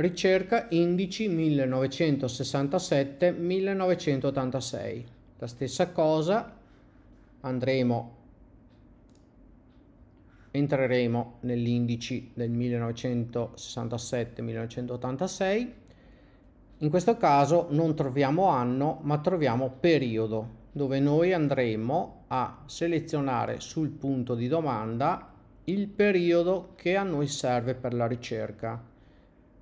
Ricerca indici 1967-1986. La stessa cosa andremo entreremo nell'indice del 1967-1986. In questo caso non troviamo anno, ma troviamo periodo, dove noi andremo a selezionare sul punto di domanda il periodo che a noi serve per la ricerca.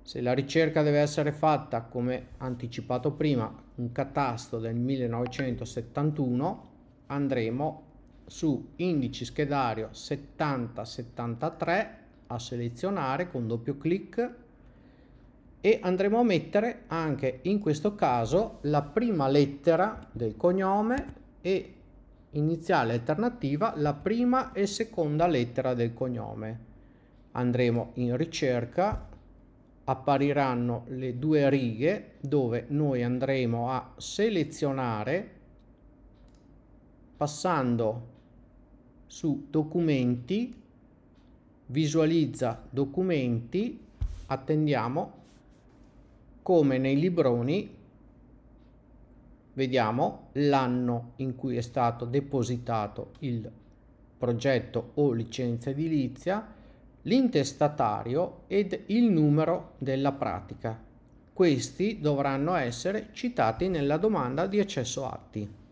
Se la ricerca deve essere fatta, come anticipato prima, un catasto del 1971, andremo su indice schedario 7073 a selezionare con doppio clic e andremo a mettere anche in questo caso la prima lettera del cognome e iniziale alternativa la prima e seconda lettera del cognome. Andremo in ricerca appariranno le due righe dove noi andremo a selezionare passando su documenti visualizza documenti attendiamo come nei libroni vediamo l'anno in cui è stato depositato il progetto o licenza edilizia l'intestatario ed il numero della pratica. Questi dovranno essere citati nella domanda di accesso atti.